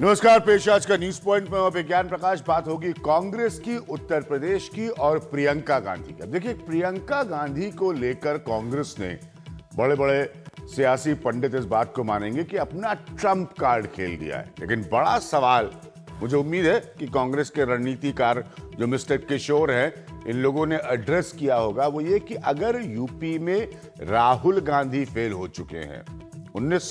नमस्कार पेश आज का न्यूज पॉइंट में विज्ञान प्रकाश बात होगी कांग्रेस की उत्तर प्रदेश की और प्रियंका गांधी की देखिए प्रियंका गांधी को लेकर कांग्रेस ने बड़े बड़े सियासी पंडित इस बात को मानेंगे कि अपना ट्रंप कार्ड खेल दिया है लेकिन बड़ा सवाल मुझे उम्मीद है कि कांग्रेस के रणनीतिकार जो मिस्टर किशोर हैं इन लोगों ने एड्रेस किया होगा वो ये कि अगर यूपी में राहुल गांधी फेल हो चुके हैं उन्नीस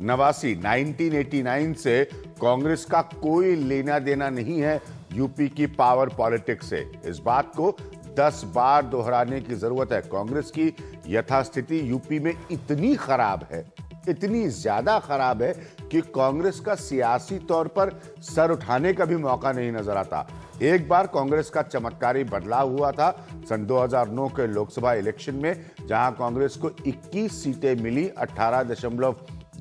नवासी 1989 से कांग्रेस का कोई लेना देना नहीं है यूपी की पावर पॉलिटिक्स से इस बात को दस बार दोहराने की जरूरत है कांग्रेस की यथास्थिति यूपी में इतनी खराब है इतनी ज्यादा खराब है कि कांग्रेस का सियासी तौर पर सर उठाने का भी मौका नहीं नजर आता एक बार कांग्रेस का चमत्कारी बदलाव हुआ था सन 2009 के लोकसभा इलेक्शन में जहां कांग्रेस को 21 सीटें मिली अठारह दशमलव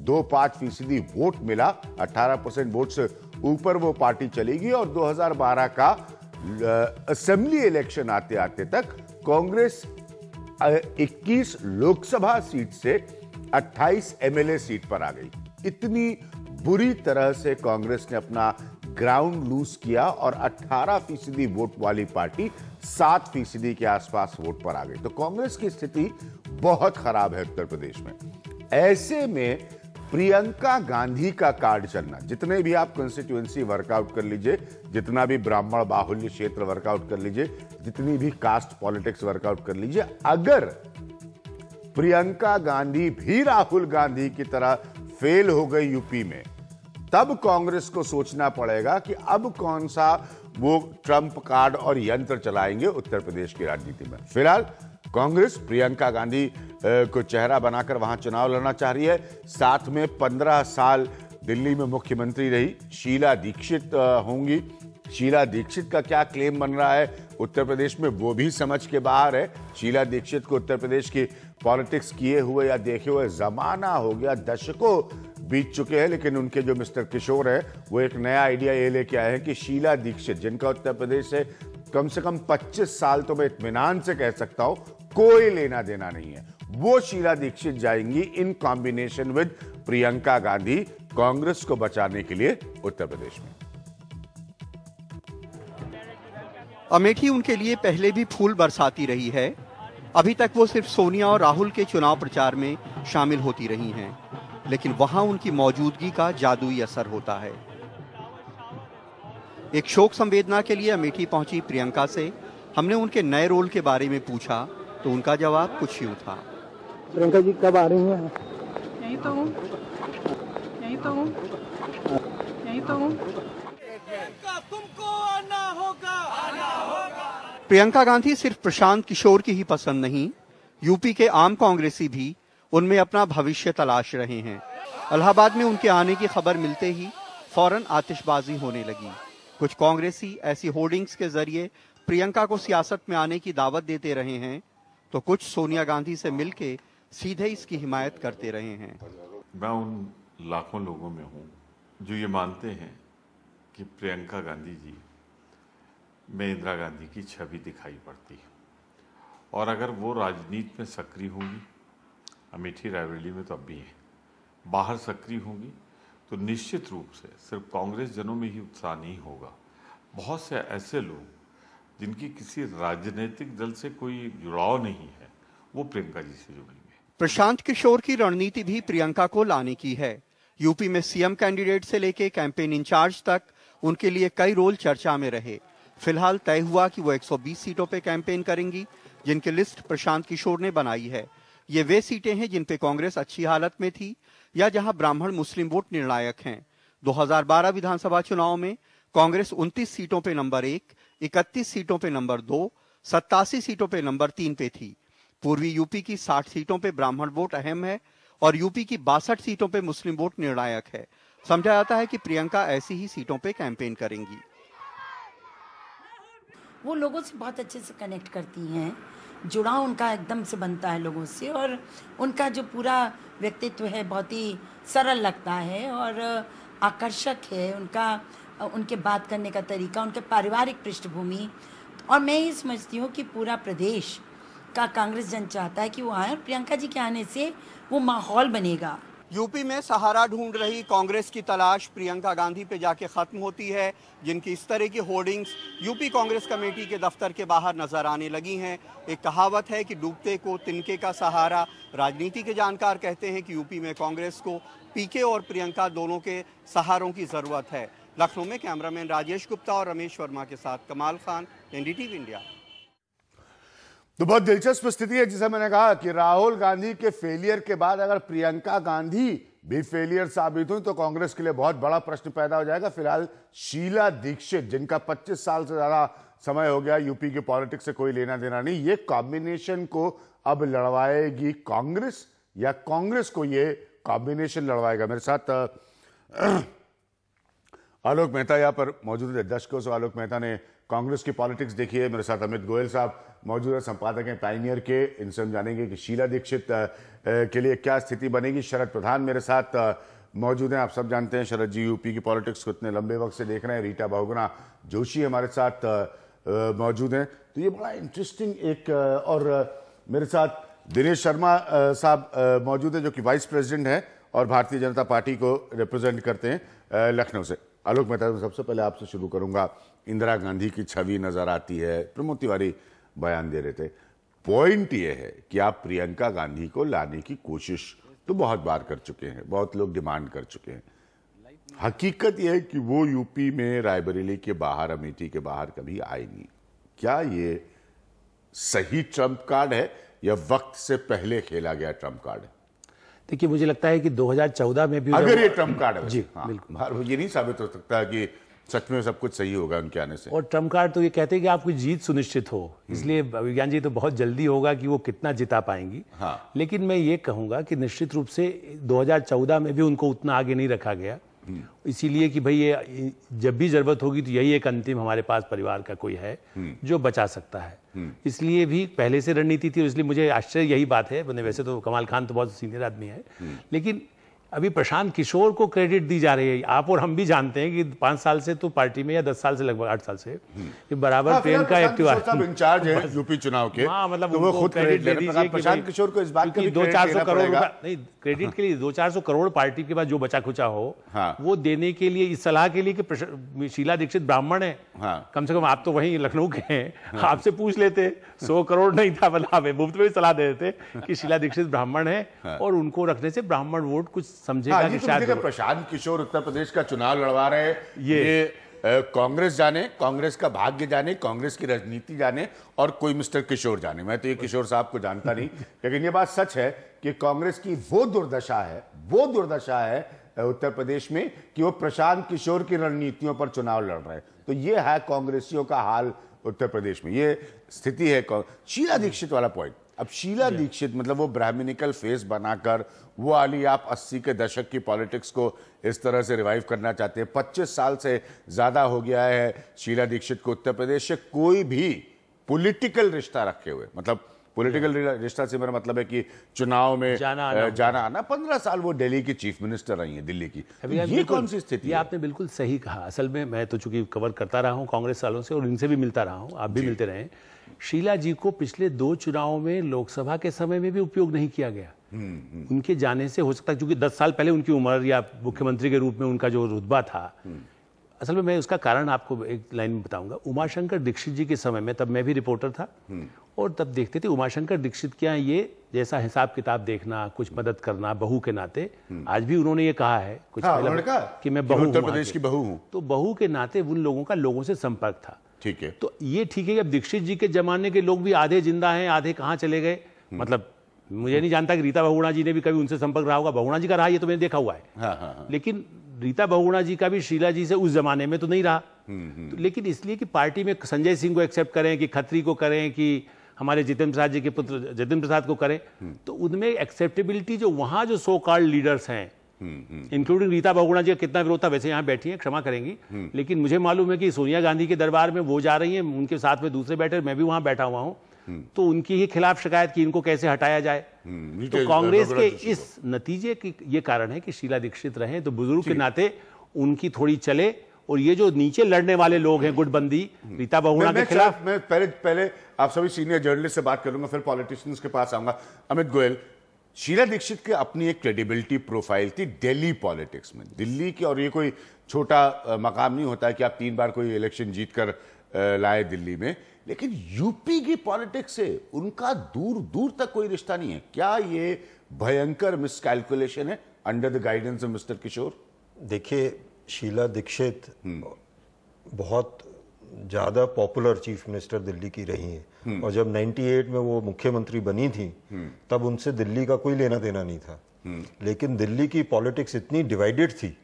दो पांच फीसदी वोट मिला 18 परसेंट वोट से ऊपर वो पार्टी चलेगी और 2012 का असेंबली इलेक्शन आते आते तक कांग्रेस 21 लोकसभा सीट से 28 एमएलए सीट पर आ गई इतनी बुरी तरह से कांग्रेस ने अपना ग्राउंड लूज किया और 18 फीसदी वोट वाली पार्टी 7 फीसदी के आसपास वोट पर आ गई तो कांग्रेस की स्थिति बहुत खराब है उत्तर प्रदेश में ऐसे में प्रियंका गांधी का कार्ड चलना जितने भी आप कंस्टिट्यूएंसी वर्कआउट कर लीजिए जितना भी ब्राह्मण बाहुल्य क्षेत्र वर्कआउट कर लीजिए जितनी भी कास्ट पॉलिटिक्स वर्कआउट कर लीजिए अगर प्रियंका गांधी भी राहुल गांधी की तरह फेल हो गई यूपी में तब कांग्रेस को सोचना पड़ेगा कि अब कौन सा वो ट्रंप कार्ड और यंत्र चलाएंगे उत्तर प्रदेश की राजनीति में फिलहाल कांग्रेस प्रियंका गांधी को चेहरा बनाकर वहां चुनाव लड़ना चाह रही है साथ में पंद्रह साल दिल्ली में मुख्यमंत्री रही शीला दीक्षित होंगी शीला दीक्षित का क्या क्लेम बन रहा है उत्तर प्रदेश में वो भी समझ के बाहर है शीला दीक्षित को उत्तर प्रदेश की पॉलिटिक्स किए हुए या देखे हुए जमाना हो गया दशकों बीत चुके हैं लेकिन उनके जो मिस्टर किशोर हैं वो एक नया आइडिया ये लेके आए हैं कि शीला दीक्षित जिनका उत्तर प्रदेश से कम से कम 25 साल तो मैं इतमान से कह सकता हूँ कोई लेना देना नहीं है वो शीला दीक्षित जाएंगी in combination with Priyanka Gandhi Congress को बचाने के लिए उत्तर प्रदेश में अमेठी उनके लिए पहले भी फूल बरसाती रही है अभी तक वो सिर्फ सोनिया और राहुल के चुनाव प्रचार में शामिल होती रही हैं लेकिन वहां उनकी मौजूदगी का जादुई असर होता है एक शोक संवेदना के लिए अमेठी पहुंची प्रियंका से हमने उनके नए रोल के बारे में पूछा तो उनका जवाब कुछ यूँ था प्रियंका जी कब आ रही हैं यहीं तो हूँ यहीं तो हूँ यहीं तो हूँ प्रियंका गांधी सिर्फ प्रशांत किशोर की ही पसंद नहीं यूपी के आम कांग्रेसी भी उनमें अपना भविष्य तलाश रहे हैं इलाहाबाद में उनके आने की खबर मिलते ही फौरन आतिशबाजी होने लगी कुछ कांग्रेसी ऐसी होर्डिंग्स के जरिए प्रियंका को सियासत में आने की दावत देते रहे हैं तो कुछ सोनिया गांधी से मिलके सीधे इसकी हिमायत करते रहे हैं मैं उन लाखों लोगों में हूँ जो ये मानते हैं कि प्रियंका गांधी जी में इंदिरा गांधी की छवि दिखाई पड़ती है और अगर वो राजनीति में सक्रिय होंगी अमेठी रायबरेली में तो अब भी हैं बाहर सक्रिय होंगी तो निश्चित रूप से सिर्फ कांग्रेस जनों में ही उत्साह नहीं होगा बहुत से ऐसे लोग जिनकी किसी राजनीतिक दल से कोई जुड़ाव नहीं है वो प्रियंका जी से जुड़ेंगे प्रशांत किशोर की रणनीति भी प्रियंका को लाने की है यूपी में सीएम कैंडिडेट से लेके कैंपेन इंचार्ज तक उनके लिए कई रोल चर्चा में रहे फिलहाल तय हुआ कि वो 120 सीटों पे कैंपेन करेंगी जिनकी लिस्ट प्रशांत किशोर ने बनाई है ये वे सीटें हैं जिन पे कांग्रेस अच्छी हालत में थी या जहां ब्राह्मण मुस्लिम वोट निर्णायक हैं 2012 विधानसभा चुनाव में कांग्रेस 29 सीटों पे नंबर एक इकतीस सीटों पे नंबर दो सत्तासी सीटों पे नंबर तीन पे थी पूर्वी यूपी की 60 सीटों पे ब्राह्मण वोट अहम है और यूपी की बासठ सीटों पे मुस्लिम वोट निर्णायक है समझा जाता है कि प्रियंका ऐसी ही सीटों पे कैंपेन करेंगी वो लोगों से बहुत अच्छे से कनेक्ट करती हैं जुड़ाव उनका एकदम से बनता है लोगों से और उनका जो पूरा व्यक्तित्व है बहुत ही सरल लगता है और आकर्षक है उनका उनके बात करने का तरीका उनके पारिवारिक पृष्ठभूमि और मैं ये समझती हूँ कि पूरा प्रदेश का कांग्रेस जन चाहता है कि वो आए और प्रियंका जी के आने से वो माहौल बनेगा यूपी में सहारा ढूंढ रही कांग्रेस की तलाश प्रियंका गांधी पे जाके ख़त्म होती है जिनकी इस तरह की होर्डिंग्स यूपी कांग्रेस कमेटी के दफ्तर के बाहर नज़र आने लगी हैं एक कहावत है कि डूबते को तिनके का सहारा राजनीति के जानकार कहते हैं कि यूपी में कांग्रेस को पीके और प्रियंका दोनों के सहारों की ज़रूरत है लखनऊ में कैमरामैन राजेश गुप्ता और रमेश वर्मा के साथ कमाल खान एनडीटीवी इंडिया तो बहुत दिलचस्प स्थिति है जिसे मैंने कहा कि राहुल गांधी के फेलियर के बाद अगर प्रियंका गांधी भी फेलियर साबित हुई तो कांग्रेस के लिए बहुत बड़ा प्रश्न पैदा हो जाएगा फिलहाल शीला दीक्षित जिनका 25 साल से ज्यादा समय हो गया यूपी के पॉलिटिक्स से कोई लेना देना नहीं ये कॉम्बिनेशन को अब लड़वाएगी कांग्रेस या कांग्रेस को ये कॉम्बिनेशन लड़वाएगा मेरे साथ आलोक मेहता यहाँ पर मौजूद है दर्शकों से आलोक मेहता ने कांग्रेस की पॉलिटिक्स देखी है मेरे साथ अमित गोयल साहब मौजूद है संपादक हैं पाइनियर के इनसे हम जानेंगे कि शीला दीक्षित के लिए क्या स्थिति बनेगी शरद प्रधान मेरे साथ मौजूद हैं आप सब जानते हैं शरद जी यूपी की पॉलिटिक्स को इतने लंबे वक्त से देख रहे हैं रीटा बहुगुना जोशी हमारे साथ मौजूद हैं तो ये बड़ा इंटरेस्टिंग एक और मेरे साथ दिनेश शर्मा साहब मौजूद हैं जो कि वाइस प्रेसिडेंट हैं और भारतीय जनता पार्टी को रिप्रेजेंट करते हैं लखनऊ से आलोक मेहता तो सबसे पहले आपसे शुरू करूंगा इंदिरा गांधी की छवि नजर आती है प्रमोद तिवारी बयान दे रहे थे पॉइंट ये है कि आप प्रियंका गांधी को लाने की कोशिश तो बहुत बार कर चुके हैं बहुत लोग डिमांड कर चुके हैं हकीकत यह है कि वो यूपी में रायबरेली के बाहर अमेठी के बाहर कभी नहीं क्या ये सही ट्रम्प कार्ड है या वक्त से पहले खेला गया ट्रम्प कार्ड है देखिए मुझे लगता है कि 2014 में भी अगर ये ट्रम्प कार्ड है जी हाँ, बिल्कुल ये नहीं साबित हो सकता कि सच में सब कुछ सही होगा उनके आने से और ट्रम्प कार्ड तो ये कहते हैं कि आपकी जीत सुनिश्चित हो इसलिए विज्ञान जी तो बहुत जल्दी होगा कि वो कितना जिता पाएंगी हाँ। लेकिन मैं ये कहूंगा कि निश्चित रूप से 2014 में भी उनको उतना आगे नहीं रखा गया इसीलिए कि भाई ये जब भी ज़रूरत होगी तो यही एक अंतिम हमारे पास परिवार का कोई है जो बचा सकता है इसलिए भी पहले से रणनीति थी और इसलिए मुझे आश्चर्य यही बात है वैसे तो कमाल खान तो बहुत सीनियर आदमी है लेकिन अभी प्रशांत किशोर को क्रेडिट दी जा रही है आप और हम भी जानते हैं कि पांच साल से तो पार्टी में या दस साल से लगभग आठ साल से हम्म। कि बराबर ट्रेन हाँ, का एक्टिव इंचार्ज है यूपी चुनाव के हाँ, मतलब तो वो खुद क्रेडिट ले दीजिए प्रशांत किशोर को इस बात के दो चार सौ करोड़ नहीं क्रेडिट हाँ। के लिए दो चार सौ करोड़ पार्टी के पास जो बचा खुचा हो वो देने के लिए इस सलाह के लिए शीला दीक्षित ब्राह्मण है कम से कम आप तो वही लखनऊ के हैं आपसे पूछ लेते सौ करोड़ नहीं था मतलब मुफ्त में सलाह दे देते कि शीला दीक्षित ब्राह्मण है और उनको रखने से ब्राह्मण वोट कुछ समझेगा हाँ, कि तो शायद प्रशांत किशोर उत्तर प्रदेश का चुनाव लड़वा रहे हैं ये, ये कांग्रेस जाने कांग्रेस का भाग्य जाने कांग्रेस की राजनीति जाने और कोई मिस्टर किशोर जाने मैं तो ये किशोर साहब को जानता नहीं लेकिन ये बात सच है कि कांग्रेस की वो दुर्दशा है वो दुर्दशा है उत्तर प्रदेश में कि वो प्रशांत किशोर की रणनीतियों पर चुनाव लड़ रहे हैं तो ये है कांग्रेसियों का हाल उत्तर प्रदेश में ये स्थिति है शीला दीक्षित वाला पॉइंट अब शीला दीक्षित मतलब वो ब्राह्मणिकल फेस बनाकर वो वाली आप 80 के दशक की पॉलिटिक्स को इस तरह से रिवाइव करना चाहते हैं 25 साल से ज़्यादा हो गया है शीला दीक्षित को उत्तर प्रदेश से कोई भी पॉलिटिकल रिश्ता रखे हुए मतलब पॉलिटिकल रिश्ता से मेरा मतलब है कि चुनाव में जाना आना, जाना आना पंद्रह साल वो दिल्ली की चीफ मिनिस्टर रही हैं दिल्ली की तो ये कौन सी स्थिति ये आपने बिल्कुल सही कहा असल में मैं तो चूंकि कवर करता रहा हूँ कांग्रेस सालों से और इनसे भी मिलता रहा हूँ आप भी मिलते रहे शीला जी को पिछले दो चुनाव में लोकसभा के समय में भी उपयोग नहीं किया गया हम्म, हम्म। उनके जाने से हो सकता है क्योंकि दस साल पहले उनकी उम्र या मुख्यमंत्री के रूप में उनका जो रुतबा था हम्म। असल में मैं उसका कारण आपको एक लाइन में बताऊंगा उमाशंकर दीक्षित जी के समय में तब मैं भी रिपोर्टर था और तब देखते थे उमाशंकर दीक्षित क्या ये जैसा हिसाब किताब देखना कुछ मदद करना बहू के नाते हम्म। आज भी उन्होंने ये कहा है कुछ हाँ, उन्होंने कहा कि मैं बहू उत्तर प्रदेश की बहू हूँ तो बहू के नाते उन लोगों का लोगों से संपर्क था ठीक है तो ये ठीक है कि अब दीक्षित जी के जमाने के लोग भी आधे जिंदा हैं आधे कहाँ चले गए हम्म। मतलब मुझे नहीं जानता कि रीता बहुणा जी ने भी कभी उनसे संपर्क रहा होगा बहुणा जी का रहा ये तो मैंने देखा हुआ है हाँ, हाँ, हाँ। लेकिन रीता बहुणा जी का भी शीला जी से उस जमाने में तो नहीं रहा हम्म, तो लेकिन इसलिए कि पार्टी में संजय सिंह को एक्सेप्ट करें कि खत्री को करें कि हमारे जितेन प्रसाद जी के पुत्र जितिन प्रसाद को करें तो उनमें एक्सेप्टेबिलिटी जो वहां जो सो कार्ड लीडर्स हैं इंक्लूडिंग रीता बहुगुणा जी का कितना विरोध था वैसे यहाँ बैठी है क्षमा करेंगी लेकिन मुझे मालूम है कि सोनिया गांधी के दरबार में वो जा रही है उनके साथ में दूसरे बैठे मैं भी वहां बैठा हुआ हूँ तो उनकी ही खिलाफ शिकायत की इनको कैसे हटाया जाए hmm, तो कांग्रेस के इस नतीजे की ये कारण है कि शीला दीक्षित रहे तो बुजुर्ग के नाते उनकी थोड़ी चले और ये जो नीचे लड़ने वाले लोग हैं गुटबंदी हम्म। रीता बहुना के खिलाफ मैं पहले पहले आप सभी सीनियर जर्नलिस्ट से बात करूंगा फिर पॉलिटिशियंस के पास आऊंगा अमित गोयल शीला दीक्षित की अपनी एक क्रेडिबिलिटी प्रोफाइल थी दिल्ली पॉलिटिक्स में दिल्ली की और ये कोई छोटा मकाम नहीं होता कि आप तीन बार कोई इलेक्शन जीत कर लाए दिल्ली में लेकिन यूपी की पॉलिटिक्स से उनका दूर दूर तक कोई रिश्ता नहीं है क्या ये भयंकर मिसकैलकुलेशन है under the guidance of mister Kishor देखिए शीला दीक्षित हम्म। बहुत ज़्यादा पॉपुलर चीफ मिनिस्टर दिल्ली की रही हैं हम्म। और जब 98 में वो मुख्यमंत्री बनी थी हम्म। तब उनसे दिल्ली का कोई लेना देना नहीं था लेकिन दिल्ली की पॉलिटिक्स इतनी डिवाइडेड थी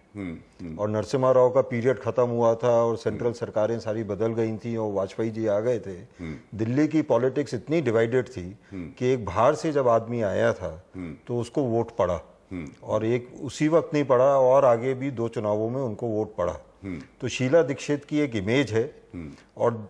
और नरसिम्हा राव का पीरियड ख़त्म हुआ था और सेंट्रल सरकारें सारी बदल गई थी और वाजपेयी जी आ गए थे दिल्ली की पॉलिटिक्स इतनी डिवाइडेड थी कि एक बाहर से जब आदमी आया था तो उसको वोट पड़ा और एक उसी वक्त नहीं पड़ा और आगे भी दो चुनावों में उनको वोट पड़ा तो शीला दीक्षित की एक इमेज है और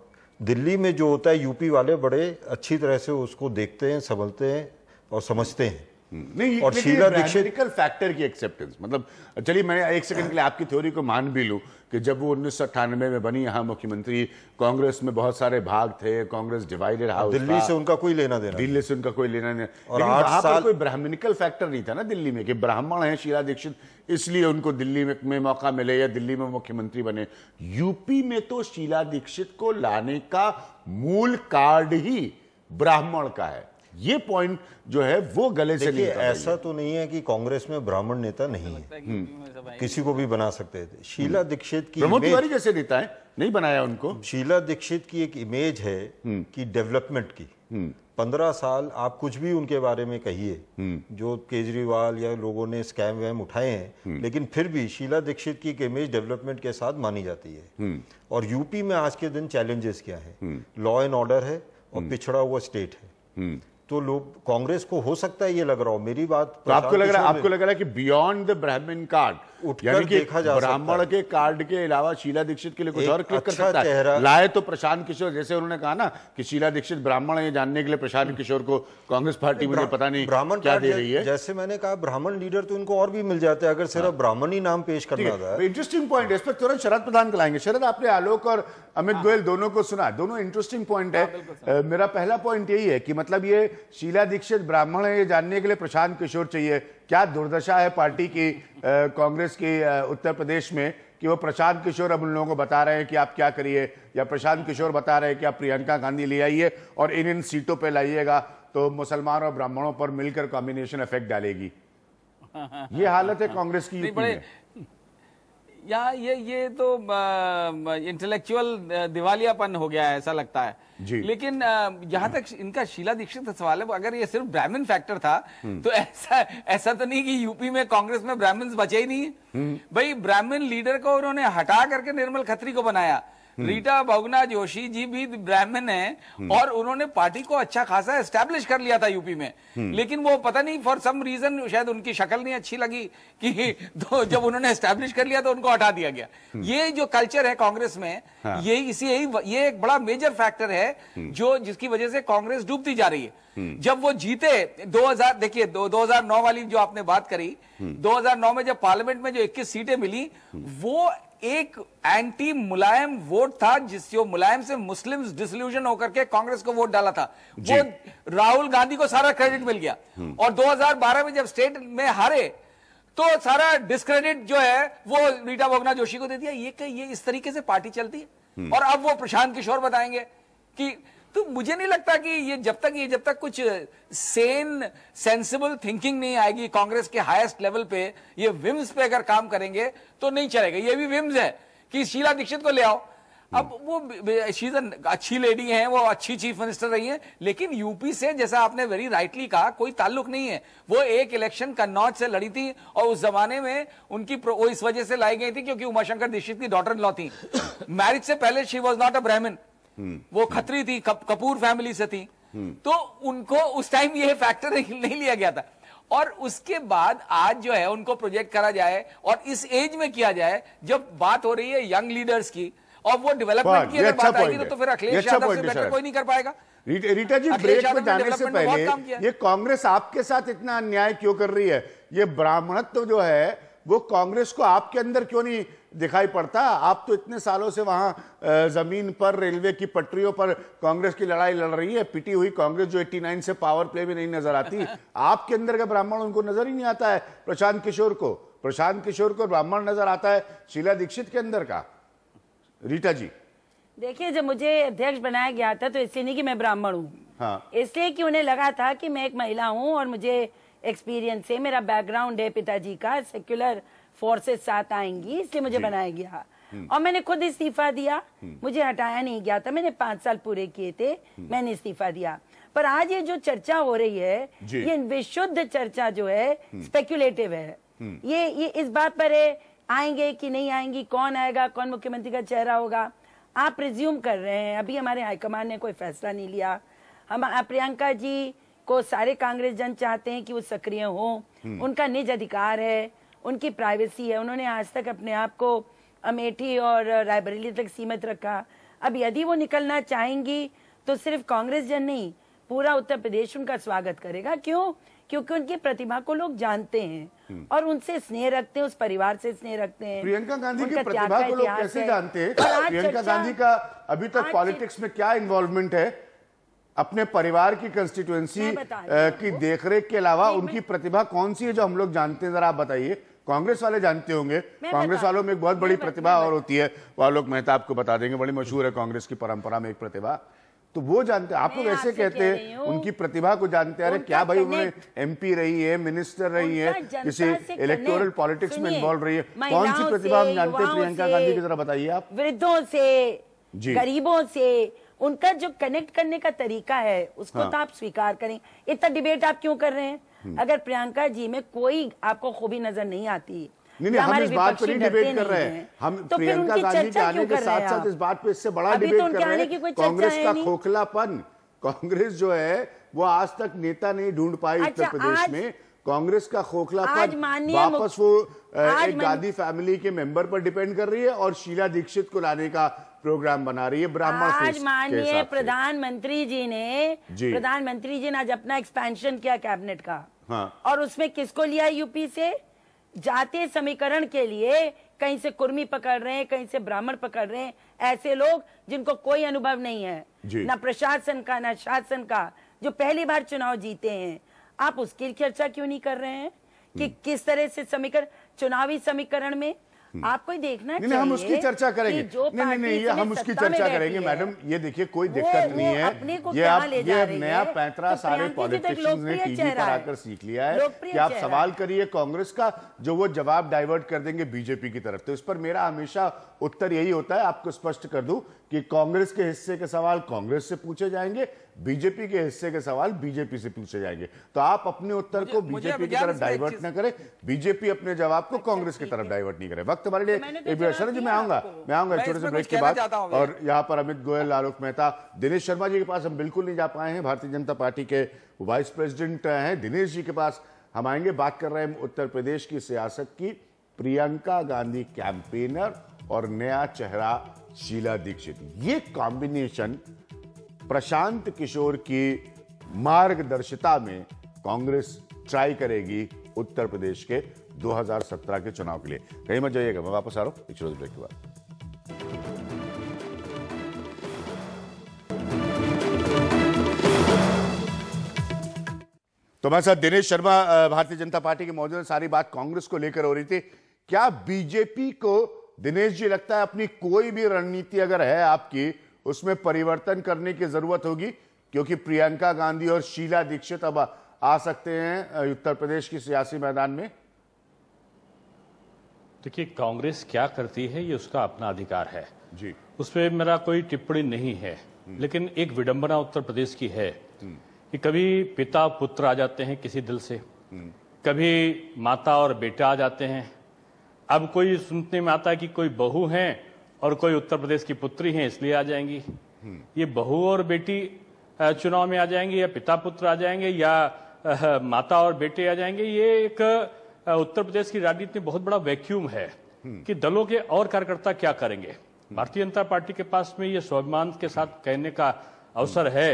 दिल्ली में जो होता है यूपी वाले बड़े अच्छी तरह से उसको देखते हैं संभलते हैं और समझते हैं हम्म। नहीं और शीला दीक्षित फैक्टर की एक्सेप्टेंस मतलब चलिए मैं एक सेकंड के लिए आपकी थ्योरी को मान भी लूँ कि जब वो उन्नीस में बनी यहाँ मुख्यमंत्री कांग्रेस में बहुत सारे भाग थे कांग्रेस डिवाइडेड हाउस दिल्ली से उनका कोई लेना देना दिल्ली से उनका कोई लेना देना और साल... कोई ब्राह्मणिकल फैक्टर नहीं था ना दिल्ली में कि ब्राह्मण है शीला दीक्षित इसलिए उनको दिल्ली में, में मौका मिले या दिल्ली में मुख्यमंत्री बने यूपी में तो शीला दीक्षित को लाने का मूल कार्ड ही ब्राह्मण का है ये पॉइंट जो है वो गले से नहीं ऐसा तो नहीं है कि कांग्रेस में ब्राह्मण नेता नहीं है हम्म। किसी को भी बना सकते थे शीला हम्म। दीक्षित की प्रमोद तिवारी जैसे नेता है नहीं बनाया उनको हम्म। शीला दीक्षित की एक इमेज है कि डेवलपमेंट की पंद्रह साल आप कुछ भी उनके बारे में कहिए जो केजरीवाल या लोगों ने स्कैम वैम उठाए हैं लेकिन फिर भी शीला दीक्षित की एक इमेज डेवलपमेंट के साथ मानी जाती है और यूपी में आज के दिन चैलेंजेस क्या है लॉ एंड ऑर्डर है और पिछड़ा हुआ स्टेट है तो लोग कांग्रेस को हो सकता है ये लग रहा हो मेरी बात तो आपको लग रहा है आपको लग रहा है कि बियॉन्ड द ब्राह्मण कार्ड ब्राह्मण के कार्ड के अलावा शीला दीक्षित के लिए कुछ और क्लिक अच्छा कर सकता है लाए तो प्रशांत किशोर जैसे उन्होंने कहा ना कि शीला दीक्षित ब्राह्मण है जानने के लिए प्रशांत किशोर को कांग्रेस पार्टी में पता नहीं ब्राह्मण क्या दे रही है जैसे मैंने कहा ब्राह्मण लीडर तो इनको और भी मिल जाते हैं अगर सिर्फ हाँ। ब्राह्मण ही नाम पेश करना इंटरेस्टिंग पॉइंट इस पर तुरंत शरद प्रधान लाएंगे शरद आपने आलोक और अमित हाँ। गोयल दोनों को सुना दोनों इंटरेस्टिंग पॉइंट है हाँ, मेरा पहला पॉइंट यही है कि मतलब ये शीला दीक्षित ब्राह्मण है ये जानने के लिए प्रशांत किशोर चाहिए क्या दुर्दशा है पार्टी की कांग्रेस की उत्तर प्रदेश में कि वो प्रशांत किशोर अब उन लोगों को बता रहे हैं कि आप क्या करिए या प्रशांत किशोर बता रहे हैं कि आप प्रियंका गांधी ले आइए और इन इन सीटों पर लाइएगा तो मुसलमान और ब्राह्मणों पर मिलकर कॉम्बिनेशन इफेक्ट डालेगी ये हालत है कांग्रेस की या ये ये तो इंटेलेक्चुअल दिवालियापन हो गया है ऐसा लगता है जी। लेकिन यहाँ तक इनका शीला दीक्षित का सवाल है अगर ये सिर्फ ब्राह्मण फैक्टर था हम्म। तो ऐसा ऐसा तो नहीं कि यूपी में कांग्रेस में ब्राह्मण बचे ही नहीं हम्म। भाई ब्राह्मण लीडर को उन्होंने हटा करके निर्मल खत्री को बनाया हम्म। रीटा बहुगुना जोशी जी भी ब्राह्मण है हम्म। और उन्होंने पार्टी को अच्छा खासा एस्टेब्लिश कर लिया था यूपी में हम्म। लेकिन वो पता नहीं फॉर सम रीजन शायद उनकी शक्ल नहीं अच्छी लगी कि तो जब उन्होंने एस्टेब्लिश कर लिया तो उनको हटा दिया गया ये जो कल्चर है कांग्रेस में हाँ। ये इसी यही ये एक बड़ा मेजर फैक्टर है जो जिसकी वजह से कांग्रेस डूबती जा रही है जब वो जीते 2000 देखिए 2009 वाली जो आपने बात करी 2009 में जब पार्लियामेंट में जो 21 सीटें मिली वो एक एंटी मुलायम वोट था जिससे मुलायम से मुस्लिम डिसल्यूजन होकर के कांग्रेस को वोट डाला था वो राहुल गांधी को सारा क्रेडिट मिल गया हम्म। और 2012 में जब स्टेट में हारे तो सारा डिस्क्रेडिट जो है वो रीटा भोगना जोशी को दे दिया ये ये इस तरीके से पार्टी चलती है हम्म। और अब वो प्रशांत किशोर बताएंगे कि तो मुझे नहीं लगता कि ये जब तक ये जब तक कुछ सेन सेंसिबल थिंकिंग नहीं आएगी कांग्रेस के हाईएस्ट लेवल पे ये विम्स पे अगर काम करेंगे तो नहीं चलेगा ये भी विम्स है कि शीला दीक्षित को ले आओ हम्म। अब वो शीजन अच्छी लेडी हैं वो अच्छी चीफ मिनिस्टर रही हैं लेकिन यूपी से जैसा आपने वेरी राइटली कहा कोई ताल्लुक नहीं है वो एक इलेक्शन कन्नौज से लड़ी थी और उस जमाने में उनकी वो इस वजह से लाई गई थी क्योंकि उमाशंकर दीक्षित की डॉटर लॉ थी मैरिज से पहले शी वॉज नॉट अ ब्राह्मण वो खतरी थी कप, कपूर फैमिली से थी तो उनको उस टाइम ये फैक्टर नहीं लिया गया था और उसके बाद आज जो है उनको प्रोजेक्ट करा जाए और इस एज में किया जाए जब बात हो रही है यंग लीडर्स की और वो डेवलपमेंट की अगर अच्छा बात आएगी तो, तो फिर अखिलेश अच्छा यादव से बेटर कोई नहीं कर पाएगा रीटा जी ब्रेक में जाने से पहले ये कांग्रेस आपके साथ इतना अन्याय क्यों कर रही है ये ब्राह्मणत्व जो है वो कांग्रेस को आपके अंदर क्यों नहीं दिखाई पड़ता आप तो इतने सालों से वहाँ ज़मीन पर रेलवे की पटरियों पर कांग्रेस की लड़ाई लड़ रही है पिटी हुई कांग्रेस जो 89 से पावर प्ले भी नहीं नजर आती आपके अंदर का ब्राह्मण उनको नजर ही नहीं आता है प्रशांत किशोर को प्रशांत किशोर को ब्राह्मण नजर आता है शीला दीक्षित के अंदर का रीटा जी देखिए जब मुझे अध्यक्ष बनाया गया था तो इसलिए नहीं कि मैं ब्राह्मण हूँ हाँ। इसलिए कि उन्हें लगा था कि मैं एक महिला हूँ और मुझे एक्सपीरियंस है मेरा बैकग्राउंड है पिताजी का सेक्युलर फोर्सेस साथ आएंगी इसलिए मुझे बनाया गया हम्म। और मैंने खुद इस्तीफा दिया हम्म। मुझे हटाया नहीं गया था मैंने पांच साल पूरे किए थे हम्म। मैंने इस्तीफा दिया पर आज ये जो चर्चा हो रही है ये विशुद्ध चर्चा जो है स्पेक्यूलेटिव है ये ये इस बात पर है आएंगे कि नहीं आएंगी कौन आएगा कौन मुख्यमंत्री का चेहरा होगा आप रिज्यूम कर रहे हैं अभी हमारे हाईकमान ने कोई फैसला नहीं लिया हम प्रियंका जी को सारे कांग्रेस जन चाहते हैं कि वो सक्रिय हो उनका निज अधिकार है उनकी प्राइवेसी है उन्होंने आज तक अपने आप को अमेठी और रायबरेली तक सीमित रखा अब यदि वो निकलना चाहेंगी तो सिर्फ कांग्रेस जन नहीं पूरा उत्तर प्रदेश उनका स्वागत करेगा क्यों क्योंकि उनकी प्रतिभा को लोग जानते हैं हम्म। और उनसे स्नेह रखते हैं उस परिवार से स्नेह रखते हैं प्रियंका गांधी की प्रतिभा को लोग कैसे जानते हैं प्रियंका गांधी का अभी तक पॉलिटिक्स में क्या इन्वॉल्वमेंट है अपने परिवार की कंस्टिट्यूएंसी की देखरेख के अलावा उनकी प्रतिभा कौन सी है जो हम लोग जानते हैं जरा आप बताइए कांग्रेस वाले जानते होंगे कांग्रेस वालों में एक बहुत बड़ी प्रतिभा और होती है वो लोग मेहता आपको बता देंगे बड़ी मशहूर है कांग्रेस की परंपरा में एक प्रतिभा तो वो जानते आप लोग ऐसे कहते हैं उनकी प्रतिभा को जानते हैं अरे क्या भाई उन्होंने एमपी रही है मिनिस्टर रही है किसी इलेक्टोरल पॉलिटिक्स में इन्वॉल्व रही है कौन सी प्रतिभा हम जानते हैं प्रियंका गांधी की जरा बताइए आप वृद्धों से गरीबों से उनका जो कनेक्ट करने का तरीका है उसको हाँ। तो आप स्वीकार करें इतना डिबेट आप क्यों कर रहे हैं हम्म। अगर प्रियंका जी में कोई आपको खूबी नजर नहीं आती नहीं नहीं हम इस बात पर ही डिबेट तो कर रहे हैं हम तो प्रियंका गांधी के आने के साथ साथ इस बात पर इससे बड़ा डिबेट तो कर रहे हैं कांग्रेस का खोखलापन कांग्रेस जो है वो आज तक नेता नहीं ढूंढ पाई उत्तर अच्छा, प्रदेश में कांग्रेस का खोखलापन वापस वो एक गांधी फैमिली के मेंबर पर डिपेंड कर रही है और शीला दीक्षित को लाने का प्रोग्राम बना रही है ब्राह्मण आज माननीय प्रधानमंत्री जी ने प्रधानमंत्री जी ने आज अपना एक्सपेंशन किया कैबिनेट का हाँ। और उसमें किसको लिया यूपी से जाते समीकरण के लिए कहीं से कुर्मी पकड़ रहे हैं कहीं से ब्राह्मण पकड़ रहे हैं ऐसे लोग जिनको कोई अनुभव नहीं है ना प्रशासन का ना शासन का जो पहली बार चुनाव जीते हैं आप उसकी चर्चा क्यों नहीं कर रहे हैं कि हम्म। किस तरह से समीकरण चुनावी समीकरण में हम्म। आपको देखना नहीं, हम उसकी चर्चा करेंगे नहीं नहीं नहीं ये हम उसकी चर्चा करेंगे मैडम ये देखिए कोई दिक्कत नहीं है ये आप ये नया पैंतरा तो सारे पॉलिटिशियंस ने टीवी पर आकर सीख लिया है कि आप सवाल करिए कांग्रेस का जो वो जवाब डाइवर्ट कर देंगे बीजेपी की तरफ तो इस पर मेरा हमेशा उत्तर यही होता है आपको स्पष्ट कर दू की कांग्रेस के हिस्से के सवाल कांग्रेस से पूछे जाएंगे बीजेपी के हिस्से के सवाल बीजेपी से पूछे जाएंगे तो आप अपने उत्तर को बीजेपी की तरफ डाइवर्ट न करें बीजेपी अपने जवाब को अच्छा, कांग्रेस की तरफ डाइवर्ट नहीं करे वक्त हमारे लिए तो जी मैं आऊंगा मैं आऊंगा छोटे से ब्रेक के बाद और यहाँ पर अमित गोयल आलोक मेहता दिनेश शर्मा जी के पास हम बिल्कुल नहीं जा पाए हैं भारतीय जनता पार्टी के वाइस प्रेसिडेंट हैं दिनेश जी के पास हम आएंगे बात कर रहे हैं उत्तर प्रदेश की सियासत की प्रियंका गांधी कैंपेनर और नया चेहरा शीला दीक्षित ये कॉम्बिनेशन प्रशांत किशोर की मार्गदर्शिता में कांग्रेस ट्राई करेगी उत्तर प्रदेश के 2017 के चुनाव के लिए कहीं मत जाइएगा मैं वापस आ रहा हूं ब्रेक के बाद तो मैं साथ दिनेश शर्मा भारतीय जनता पार्टी के मौजूद सारी बात कांग्रेस को लेकर हो रही थी क्या बीजेपी को दिनेश जी लगता है अपनी कोई भी रणनीति अगर है आपकी उसमें परिवर्तन करने की जरूरत होगी क्योंकि प्रियंका गांधी और शीला दीक्षित अब आ सकते हैं उत्तर प्रदेश की सियासी मैदान में देखिए कांग्रेस क्या करती है ये उसका अपना अधिकार है जी उस पर मेरा कोई टिप्पणी नहीं है हम्म। लेकिन एक विडंबना उत्तर प्रदेश की है हम्म। कि कभी पिता पुत्र आ जाते हैं किसी दिल से हम्म। कभी माता और बेटा आ जाते हैं अब कोई सुनने में आता है कि कोई बहू है और कोई उत्तर प्रदेश की पुत्री है इसलिए आ जाएंगी ये बहू और बेटी चुनाव में आ जाएंगे या पिता पुत्र आ जाएंगे या माता और बेटे आ जाएंगे ये एक उत्तर प्रदेश की राजनीति में बहुत बड़ा वैक्यूम है कि दलों के और कार्यकर्ता क्या करेंगे भारतीय जनता पार्टी के पास में ये स्वाभिमान के साथ कहने का अवसर है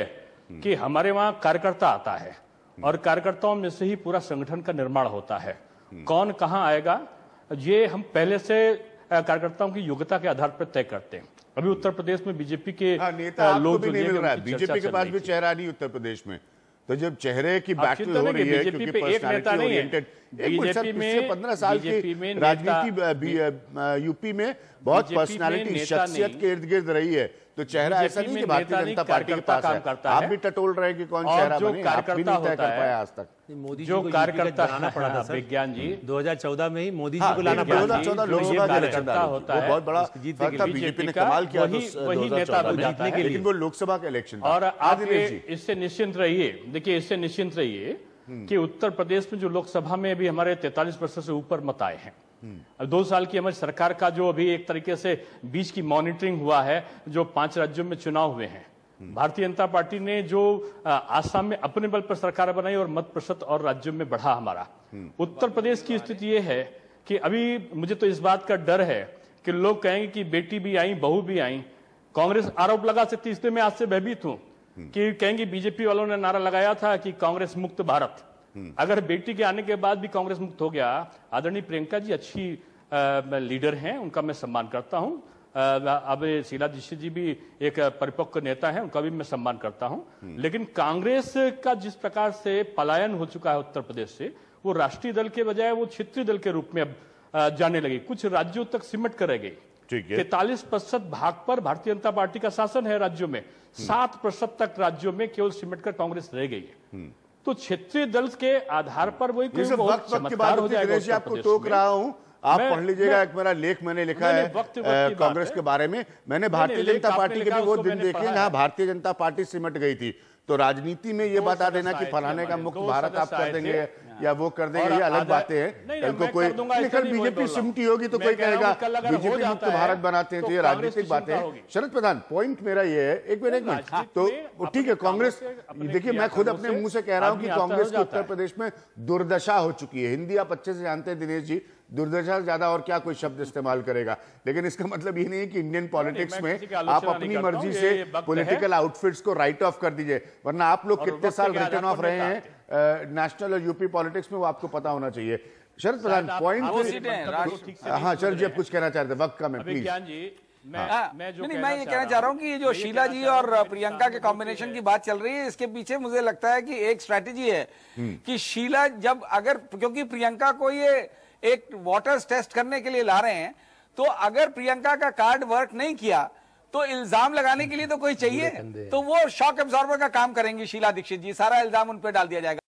कि हमारे वहां कार्यकर्ता आता है और कार्यकर्ताओं में से ही पूरा संगठन का निर्माण होता है कौन कहाँ आएगा ये हम पहले से कार्यकर्ताओं की योग्यता के आधार पर तय करते हैं अभी उत्तर प्रदेश में बीजेपी के हाँ, नेता लोग भी नहीं मिल रहा है बीजेपी के पास भी चेहरा नहीं उत्तर प्रदेश में तो जब चेहरे की बैटल हो रही है क्योंकि पर्सनालिटी पंद्रह साल की राजनीति यूपी में बहुत पर्सनालिटी शख्सियत के इर्द गिर्द रही है तो चेहरा ऐसा नहीं कि भारतीय जनता पार्टी के पास काम करता है आप भी टटोल रहे कि कौन चेहरा जो कार्यकर्ता होता है आज तक मोदी जो कार्यकर्ता आना पड़ा था विज्ञान जी 2014 में ही मोदी जी हाँ, को लाना पड़ा था तो लोकसभा के इलेक्शन होता है बहुत बड़ा था बीजेपी ने कमाल किया वही नेता जीतने के लिए वो लोकसभा का इलेक्शन और आप इससे निश्चिंत रहिए देखिए इससे निश्चिंत रहिए हम्म। कि उत्तर प्रदेश में जो लोकसभा में अभी हमारे तैतालीस से ऊपर मत आए हैं अब दो साल की हमारी सरकार का जो अभी एक तरीके से बीच की मॉनिटरिंग हुआ है जो पांच राज्यों में चुनाव हुए हैं भारतीय जनता पार्टी ने जो आसाम में अपने बल पर सरकार बनाई और मत प्रतिशत और राज्यों में बढ़ा हमारा उत्तर प्रदेश की स्थिति यह है कि अभी मुझे तो इस बात का डर है कि लोग कहेंगे कि बेटी भी आई बहू भी आई कांग्रेस आरोप लगा सकती इसलिए मैं आज से भयभीत हूं कि कहेंगे बीजेपी वालों ने नारा लगाया था कि कांग्रेस मुक्त भारत अगर बेटी के आने के बाद भी कांग्रेस मुक्त हो गया आदरणीय प्रियंका जी अच्छी आ, लीडर हैं उनका मैं सम्मान करता हूं अब शीला दीक्षित जी भी एक परिपक्व नेता है उनका भी मैं सम्मान करता हूं हम्म। लेकिन कांग्रेस का जिस प्रकार से पलायन हो चुका है उत्तर प्रदेश से वो राष्ट्रीय दल के बजाय वो क्षेत्रीय दल के रूप में अब जाने लगी कुछ राज्यों तक सिमट कर रह गई तैतालीस प्रतिशत भाग पर भारतीय जनता पार्टी का शासन है राज्यों में हम्म। सात प्रतिशत तक राज्यों में केवल सिमट कर कांग्रेस रह गई है हम्म। तो क्षेत्रीय दल के आधार पर वही वक्त वक्त की बात आपको टोक रहा हूँ आप पढ़ लीजिएगा एक मेरा लेख मैंने लिखा है कांग्रेस के बारे में मैंने भारतीय जनता पार्टी के भी वो दिन देखे जहाँ भारतीय जनता पार्टी सिमट गई थी तो राजनीति में ये बता देना कि फलाने का मुक्त भारत आप कर देंगे या वो कर देंगे ये अलग बातें हैं कल को कोई कल बीजेपी सिमटी होगी तो कोई कहेगा बीजेपी मुक्त भारत बनाते हैं तो, तो ये राजनीतिक बातें हैं शरद प्रधान पॉइंट मेरा ये है एक मिनट एक मिनट तो ठीक है कांग्रेस देखिए मैं खुद अपने मुंह से कह रहा हूँ कि कांग्रेस की उत्तर प्रदेश में दुर्दशा हो चुकी है हिंदी आप अच्छे से जानते हैं दिनेश जी दुर्दशा ज्यादा और क्या कोई शब्द इस्तेमाल करेगा लेकिन इसका मतलब ये नहीं है कि इंडियन पॉलिटिक्स में आप अपनी मर्जी से पॉलिटिकल आउटफिट्स को राइट ऑफ कर दीजिए वरना आप लोग कितने साल रिटर्न ऑफ रहे हैं नेशनल और यूपी पॉलिटिक्स में वो आपको पता होना चाहिए शरद प्रधान पॉइंट हाँ शरद जी आप कुछ कहना चाहते वक्त का मैं प्लीज मैं, हाँ। मैं नहीं मैं ये कहना चाह रहा हूँ कि ये जो शीला जी और प्रियंका के कॉम्बिनेशन की बात चल रही है इसके पीछे मुझे लगता है कि एक स्ट्रेटेजी है हम्म। कि शीला जब अगर क्योंकि प्रियंका को ये एक वाटर्स टेस्ट करने के लिए ला रहे हैं तो अगर प्रियंका का कार्ड वर्क नहीं किया तो इल्जाम लगाने के लिए तो कोई चाहिए तो वो शॉक एब्जॉर्बर का काम करेंगी शीला दीक्षित जी सारा इल्जाम उन पर डाल दिया जाएगा